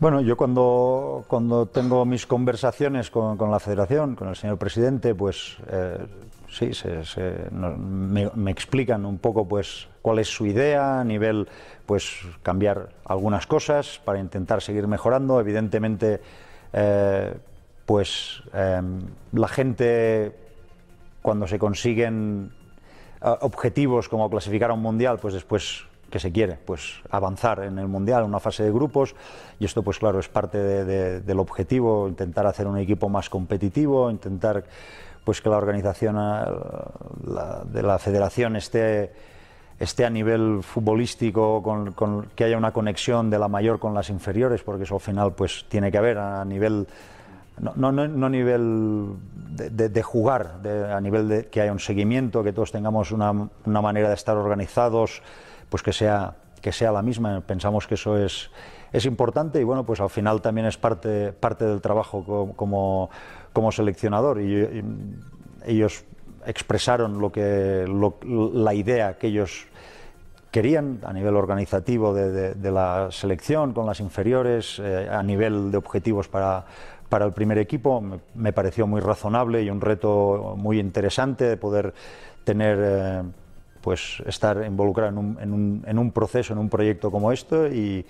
Bueno, yo cuando, cuando tengo mis conversaciones con, la federación, con el señor presidente, pues eh, sí, se, me, explican un poco pues cuál es su idea a nivel, pues cambiar algunas cosas para intentar seguir mejorando. Evidentemente, eh, pues em, la gente cuando se consiguen eh, objetivos como clasificar a un mundial, pues después que se quiere, pues avanzar en el Mundial, una fase de grupos, y esto pues claro es parte del objetivo, intentar hacer un equipo más competitivo, intentar pues que la organización eh, de la federación esté, esté a nivel futbolístico, con, que haya una conexión de la mayor con las inferiores, porque eso al final pues tiene que haber a nivel no, a nivel de, jugar, a nivel de que haya un seguimiento, que todos tengamos una, una manera de estar organizados, pues que sea, que sea la misma. Pensamos que eso es, es importante y bueno, pues al final también es parte, parte del trabajo como, como, seleccionador. Y, ellos expresaron lo que, la idea que ellos querían a nivel organizativo de, la selección, con las inferiores, eh, a nivel de objetivos para, para el primer equipo. Me, pareció muy razonable y un reto muy interesante de poder tener... Eh, pues estar involucrado en un, proceso, en un proyecto como esto y,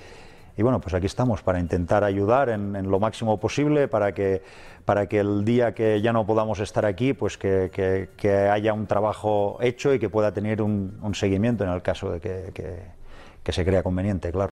bueno, pues aquí estamos para intentar ayudar en, lo máximo posible para que, para que el día que ya no podamos estar aquí, pues que, haya un trabajo hecho y que pueda tener un, seguimiento en el caso de que se crea conveniente, claro.